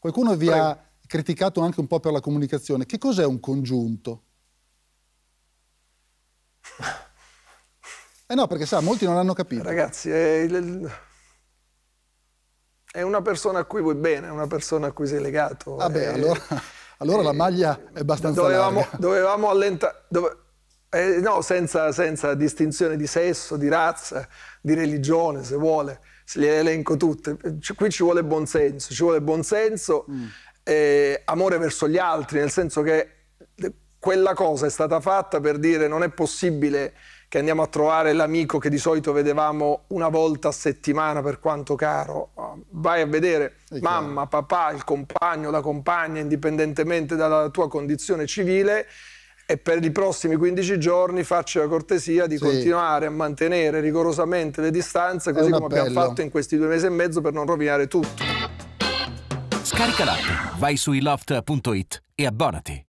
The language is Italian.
Qualcuno vi Prego. ha criticato anche un po' per la comunicazione. Che cos'è un congiunto? Eh no, perché sa, molti non hanno capito. Ragazzi, è, è una persona a cui vuoi bene, è una persona a cui sei legato. Vabbè, ah eh, allora, eh, allora la eh, maglia è abbastanza dovevamo, larga. Dovevamo allentare... Dove, eh, no, senza, senza, distinzione di sesso, di razza, di religione, se vuole, se le elenco tutte. C qui ci vuole buonsenso, ci vuole buonsenso, mm. eh, amore verso gli altri, nel senso che quella cosa è stata fatta per dire non è possibile che andiamo a trovare l'amico che di solito vedevamo una volta a settimana per quanto caro. Vai a vedere mamma, papà, il compagno, la compagna, indipendentemente dalla tua condizione civile, e per i prossimi 15 giorni facci la cortesia di sì. continuare a mantenere rigorosamente le distanze, così come abbiamo fatto in questi due mesi e mezzo per non rovinare tutto. Scarica l'app, vai su iloft.it e abbonati.